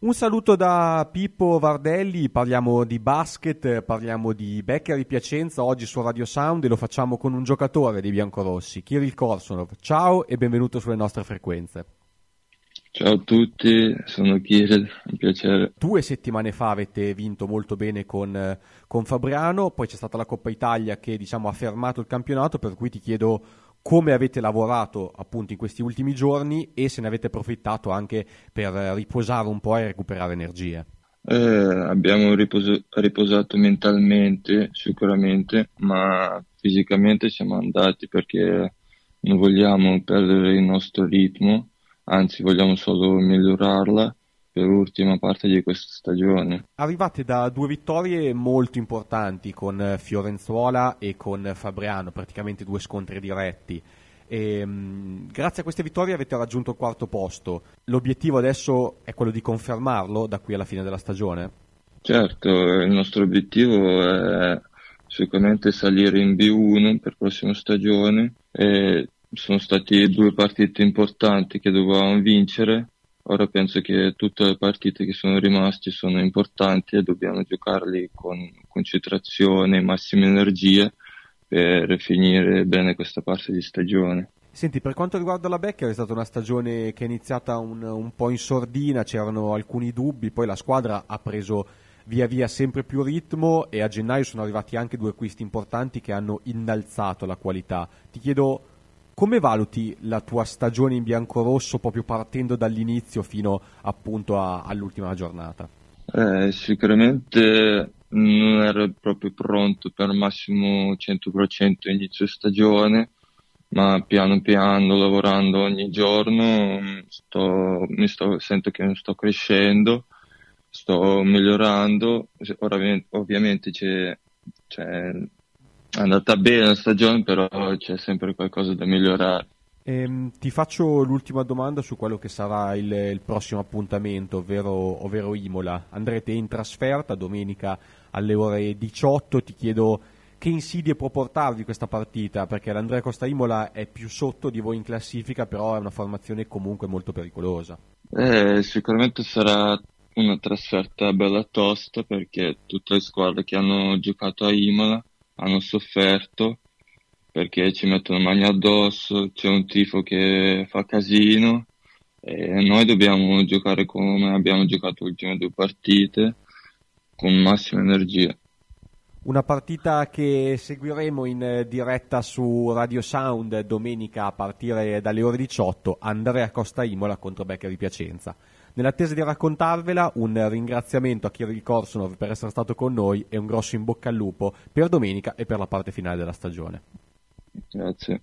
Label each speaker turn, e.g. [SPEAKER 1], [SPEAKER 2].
[SPEAKER 1] Un saluto da Pippo Vardelli, parliamo di basket, parliamo di Beccari Piacenza oggi su Radio Sound e lo facciamo con un giocatore dei biancorossi, Kirill Korsunov. Ciao e benvenuto sulle nostre frequenze.
[SPEAKER 2] Ciao a tutti, sono Kirill, un piacere.
[SPEAKER 1] Due settimane fa avete vinto molto bene con, con Fabriano, poi c'è stata la Coppa Italia che diciamo, ha fermato il campionato, per cui ti chiedo come avete lavorato appunto in questi ultimi giorni e se ne avete approfittato anche per riposare un po' e recuperare energie.
[SPEAKER 2] Eh, abbiamo riposo- riposato mentalmente sicuramente, ma fisicamente siamo andati perché non vogliamo perdere il nostro ritmo, anzi vogliamo solo migliorarla per l'ultima parte di questa stagione.
[SPEAKER 1] Arrivate da due vittorie molto importanti con eh, Fiorenzuola e con Fabriano, praticamente due scontri diretti. E, ehm, grazie a queste vittorie avete raggiunto il quarto posto. L'obiettivo adesso è quello di confermarlo da qui alla fine della stagione?
[SPEAKER 2] Certo, il nostro obiettivo è sicuramente salire in B1 per la prossima stagione. E sono state due partite importanti che dovevamo vincere Ora penso che tutte le partite che sono rimaste sono importanti e dobbiamo giocarli con concentrazione e massime energie per finire bene questa parte di stagione.
[SPEAKER 1] Senti, per quanto riguarda la Becker è stata una stagione che è iniziata un, un po' in sordina, c'erano alcuni dubbi, poi la squadra ha preso via via sempre più ritmo e a gennaio sono arrivati anche due acquisti importanti che hanno innalzato la qualità. Ti chiedo come valuti la tua stagione in biancorosso proprio partendo dall'inizio fino appunto a, all'ultima giornata?
[SPEAKER 2] Eh, sicuramente non ero proprio pronto per massimo 100% inizio stagione, ma piano piano lavorando ogni giorno sto, sto, sento che sto crescendo, sto migliorando, Ora, ovviamente c'è, c'è è andata bene la stagione, però c'è sempre qualcosa da migliorare.
[SPEAKER 1] Ehm, ti faccio l'ultima domanda su quello che sarà il, il prossimo appuntamento, ovvero, ovvero, Imola. Andrete in trasferta domenica alle ore 18. Ti chiedo che insidie può portarvi questa partita, perché l'Andrea Costa Imola è più sotto di voi in classifica, però è una formazione comunque molto pericolosa.
[SPEAKER 2] Eh, sicuramente sarà una trasferta bella tosta perché tutte le squadre che hanno giocato a Imola hanno sofferto perché ci mettono mani addosso, c'è un tifo che fa casino e noi dobbiamo giocare come abbiamo giocato le ultime due partite con massima energia.
[SPEAKER 1] Una partita che seguiremo in diretta su Radio Sound domenica a partire dalle ore 18, Andrea Costa Imola contro Becker di Piacenza. Nell'attesa di raccontarvela, un ringraziamento a Kirill Korsonov per essere stato con noi e un grosso in bocca al lupo per domenica e per la parte finale della stagione.
[SPEAKER 2] Grazie.